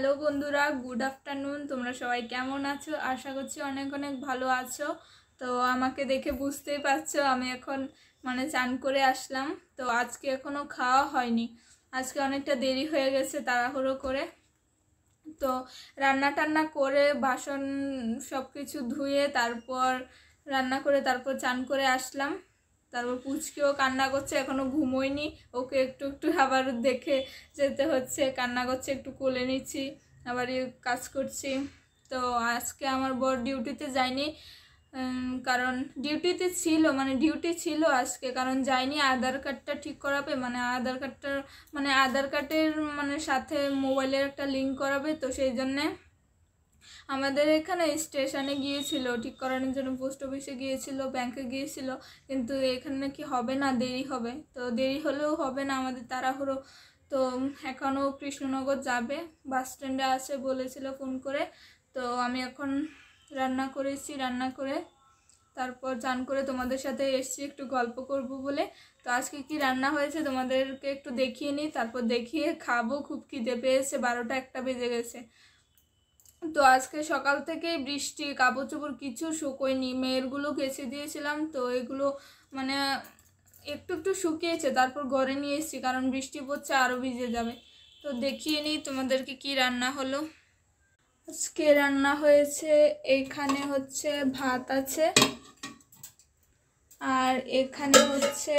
hello বন্ধুরা good afternoon তোমরা সবাই কেমন আছো আশা করছি অনেক অনেক ভালো আছো তো আমাকে দেখে বুঝতেই পারছো আমি এখন মানে চান করে আসলাম তো আজকে এখনও খাওয়া হয়নি আজকে অনেকটা দেরি হয়ে গেছে তাড়াহুড়ো করে তো রান্না টান্না করে বাসন সব কিছু ধুয়ে তারপর রান্না করে তারপর চান করে আসলাম তারপর পুচকেও কান্না করছে এখনও ঘুমোয়নি ওকে একটু একটু আবার দেখে যেতে হচ্ছে কান্না করছে একটু কোলে নিচ্ছি আবার কাজ করছি তো আজকে আমার বর ডিউটিতে যায়নি কারণ ডিউটিতে ছিল মানে ডিউটি ছিল আজকে কারণ যায়নি আধার কার্ডটা ঠিক করাবে মানে আধার কার্ডটার মানে আধার কার্ডের মানে সাথে মোবাইলের একটা লিঙ্ক করাবে তো সেই জন্যে আমাদের এখানে স্টেশনে গিয়েছিল ঠিক করানোর জন্য পোস্ট অফিসে গিয়েছিল ব্যাংকে গিয়েছিল কিন্তু এখানে নাকি হবে না দেরি হবে তো দেরি হলেও হবে না আমাদের তাড়াহুড়ো তো এখনও কৃষ্ণনগর যাবে বাস স্ট্যান্ডে আসে বলেছিল ফোন করে তো আমি এখন রান্না করেছি রান্না করে তারপর চান করে তোমাদের সাথে এসছি একটু গল্প করব বলে তো আজকে কি রান্না হয়েছে তোমাদেরকে একটু দেখিয়ে নিই তারপর দেখিয়ে খাবো খুব খিদে পেয়েছে বারোটা একটা বেজে গেছে তো আজকে সকাল থেকেই বৃষ্টি কাপড় চোপড় কিছু শুকোয়নি মেয়েরগুলো গেছে দিয়েছিলাম তো এগুলো মানে একটু একটু শুকিয়েছে তারপর ঘরে নিয়ে এসেছি কারণ বৃষ্টি পড়ছে আরও ভিজে যাবে তো দেখিয়ে নিই তোমাদেরকে কি রান্না হলো আজকে রান্না হয়েছে এখানে হচ্ছে ভাত আছে আর এখানে হচ্ছে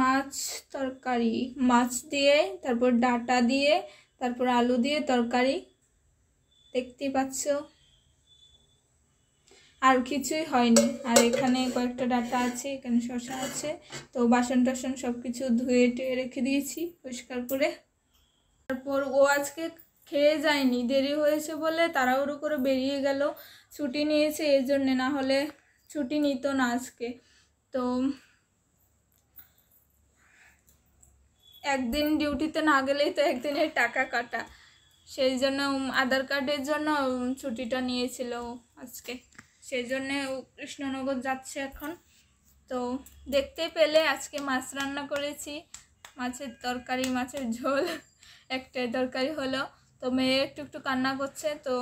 মাছ তরকারি মাছ দিয়ে তারপর ডাটা দিয়ে তারপর আলু দিয়ে তরকারি দেখতে পাচ্ছ আর কিছুই হয়নি আর এখানে কয়েকটা ডাটা আছে এখানে শশা আছে তো বাসন টাসন সব কিছু ধুয়ে টুয়ে রেখে দিয়েছি পরিষ্কার করে তারপর ও আজকে খেয়ে যায়নি দেরি হয়েছে বলে ওর করে বেরিয়ে গেল ছুটি নিয়েছে এই জন্যে না হলে ছুটি নিত না আজকে তো একদিন ডিউটিতে না গেলেই তো একদিনের টাকা কাটা সেই জন্য আধার কার্ডের জন্য ছুটিটা নিয়েছিল আজকে সেই জন্যে কৃষ্ণনগর যাচ্ছে এখন তো দেখতে পেলে আজকে মাছ রান্না করেছি মাছের তরকারি মাছের ঝোল একটা তরকারি হলো তো মেয়ে একটু একটু কান্না করছে তো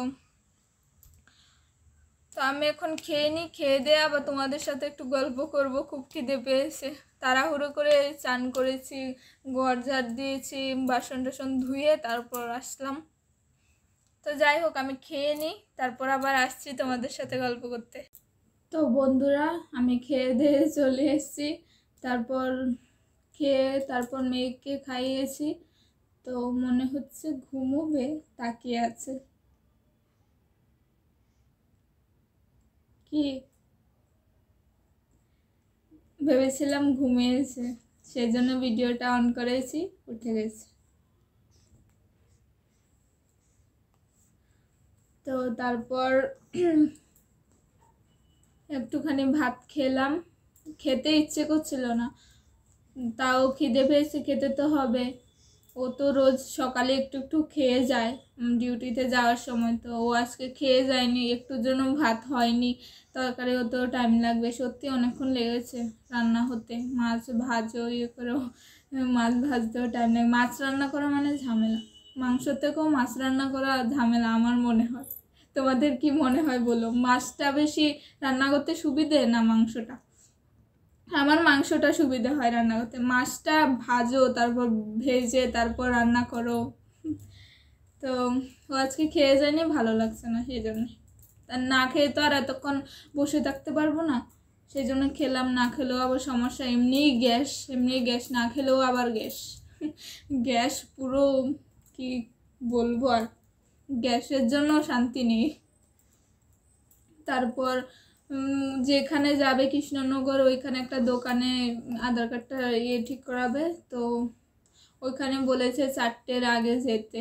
তো আমি এখন খেয়ে নিই খেয়ে দিয়ে আবার তোমাদের সাথে একটু গল্প করব খুব খিদে পেয়েছে তাড়াহুড়ো করে চান করেছি ঘর ঝাড় দিয়েছি বাসন টাসন ধুয়ে তারপর আসলাম তো যাই হোক আমি খেয়ে নিই তারপর আবার আসছি তোমাদের সাথে গল্প করতে তো বন্ধুরা আমি খেয়ে দিয়ে চলে এসেছি তারপর খেয়ে তারপর মেয়েকে খাইয়েছি তো মনে হচ্ছে ঘুমোবে তাকিয়ে আছে কি ভেবেছিলাম ঘুমিয়েছে সেই জন্য ভিডিওটা অন করেছি উঠে গেছে তো তারপর একটুখানি ভাত খেলাম খেতে ইচ্ছে করছিল না তাও খিদে পেয়েছে খেতে তো হবে ও তো রোজ সকালে একটু একটু খেয়ে যায় ডিউটিতে যাওয়ার সময় তো ও আজকে খেয়ে যায়নি একটু জন্য ভাত হয়নি তরকারি ও তো টাইম লাগবে সত্যি অনেকক্ষণ লেগেছে রান্না হতে মাছ ভাজো ইয়ে করেও মাছ ভাজতেও টাইম লাগে মাছ রান্না করা মানে ঝামেলা মাংস থেকেও মাছ রান্না করা ঝামেলা আমার মনে হয় তোমাদের কি মনে হয় বলো মাছটা বেশি রান্না করতে সুবিধে না মাংসটা আমার মাংসটা সুবিধে হয় রান্না করতে মাছটা ভাজো তারপর ভেজে তারপর রান্না করো তো ও আজকে খেয়ে যায়নি ভালো লাগছে না সেই জন্যে আর না খেয়ে তো আর এতক্ষণ বসে থাকতে পারবো না সেই জন্য খেলাম না খেলেও আবার সমস্যা এমনিই গ্যাস এমনি গ্যাস না খেলেও আবার গ্যাস গ্যাস পুরো কি বলবো আর গ্যাসের জন্য শান্তি নেই তারপর যেখানে যাবে কৃষ্ণনগর ওইখানে একটা দোকানে আধার কার্ডটা ইয়ে ঠিক করাবে তো ওইখানে বলেছে চারটের আগে যেতে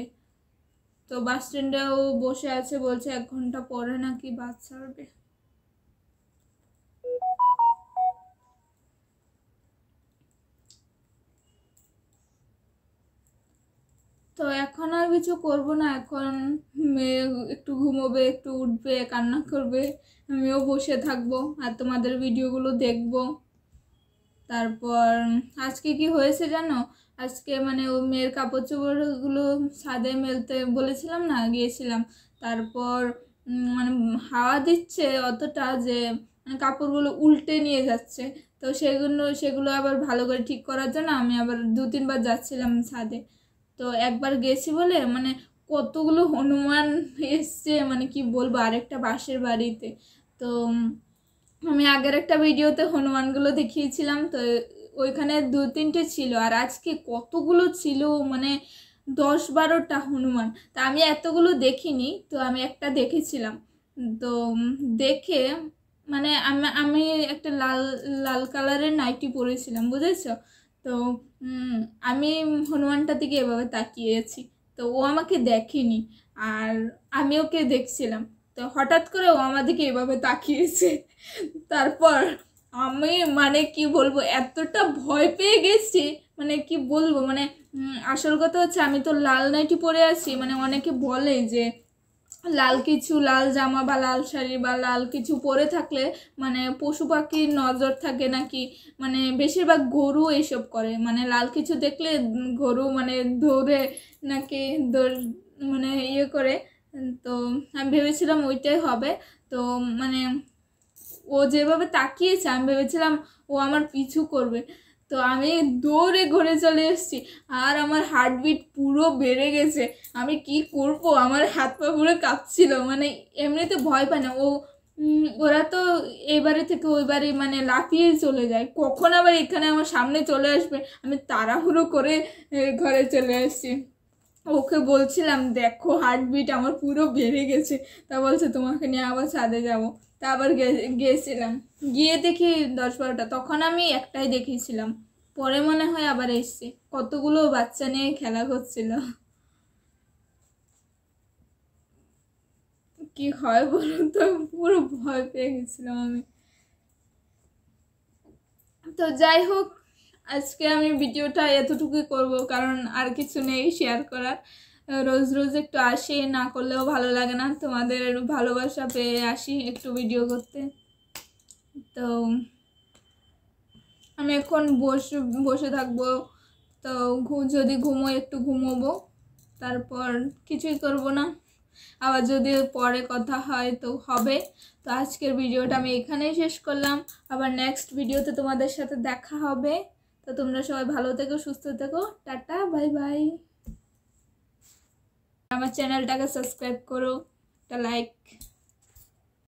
তো বাস স্ট্যান্ডেও বসে আছে বলছে এক ঘন্টা পরে নাকি বাস ছাড়বে তো এখন আর কিছু করবো না এখন মেয়ে একটু ঘুমোবে একটু উঠবে কান্না করবে আমিও বসে থাকবো আর তোমাদের ভিডিওগুলো দেখব তারপর আজকে কি হয়েছে জানো আজকে মানে ওই মেয়ের কাপড় চোপড়গুলো ছাদে মেলতে বলেছিলাম না গিয়েছিলাম তারপর মানে হাওয়া দিচ্ছে অতটা যে মানে কাপড়গুলো উল্টে নিয়ে যাচ্ছে তো সেগুলো সেগুলো আবার ভালো করে ঠিক করার জন্য আমি আবার দু তিনবার যাচ্ছিলাম ছাদে তো একবার গেছি বলে মানে কতগুলো হনুমান এসছে মানে কি বলবো আরেকটা বাসের বাড়িতে তো আমি আগের একটা ভিডিওতে হনুমানগুলো দেখিয়েছিলাম তো ওইখানে দু তিনটে ছিল আর আজকে কতগুলো ছিল মানে দশ বারোটা হনুমান তা আমি এতগুলো দেখিনি তো আমি একটা দেখেছিলাম তো দেখে মানে আমি একটা লাল লাল কালারের নাইটি পরেছিলাম বুঝেছো তো আমি হনুমানটা দিকে এভাবে তাকিয়েছি তো ও আমাকে দেখেনি আর আমি ওকে দেখছিলাম তো হঠাৎ করে ও দিকে এভাবে তাকিয়েছে তারপর আমি মানে কি বলবো এতটা ভয় পেয়ে গেছি মানে কি বলবো মানে আসল কথা হচ্ছে আমি তো লাল নাইটি পরে আছি মানে অনেকে বলে যে লাল কিছু লাল জামা বা লাল শাড়ি বা লাল কিছু পরে থাকলে মানে পশু পাখির নজর থাকে নাকি মানে বেশিরভাগ গরু এইসব করে মানে লাল কিছু দেখলে গরু মানে ধরে নাকি মানে ইয়ে করে তো আমি ভেবেছিলাম ওইটাই হবে তো মানে ও যেভাবে তাকিয়েছে আমি ভেবেছিলাম ও আমার পিছু করবে তো আমি দৌড়ে ঘরে চলে এসেছি আর আমার হার্টবিট পুরো বেড়ে গেছে আমি কি করব আমার হাত পা পুরো কাঁপছিল মানে এমনিতে ভয় পায় না ও ওরা তো এবারে থেকে ওইবারে মানে লাফিয়ে চলে যায় কখন আবার এখানে আমার সামনে চলে আসবে আমি তাড়াহুড়ো করে ঘরে চলে আসছি ওকে বলছিলাম দেখো হার্টবিট আমার পুরো বেড়ে গেছে তা বলছে তোমাকে নিয়ে আবার ছাদে যাবো তা আবার গিয়েছিলাম গিয়ে দেখি দশ বারোটা তখন আমি একটাই দেখেছিলাম পরে মনে হয় আবার এসছে কতগুলো বাচ্চা নিয়ে খেলা করছিল কি হয় বলুন তো পুরো ভয় পেয়ে গেছিলাম আমি তো যাই হোক আজকে আমি ভিডিওটা এতটুকুই করব কারণ আর কিছু নেই শেয়ার করার রোজ রোজ একটু আসে না করলেও ভালো লাগে না তোমাদের ভালোবাসা পেয়ে আসি একটু ভিডিও করতে তো আমি এখন বসে বসে থাকবো তো যদি ঘুমো একটু ঘুমোবো তারপর কিছুই করব না আবার যদি পরে কথা হয় তো হবে তো আজকের ভিডিওটা আমি এখানেই শেষ করলাম আবার নেক্সট ভিডিওতে তোমাদের সাথে দেখা হবে তো তোমরা সবাই ভালো থেকো সুস্থ থেকো টাটা বাই বাই আমার চ্যানেলটাকে সাবস্ক্রাইব করো একটা লাইক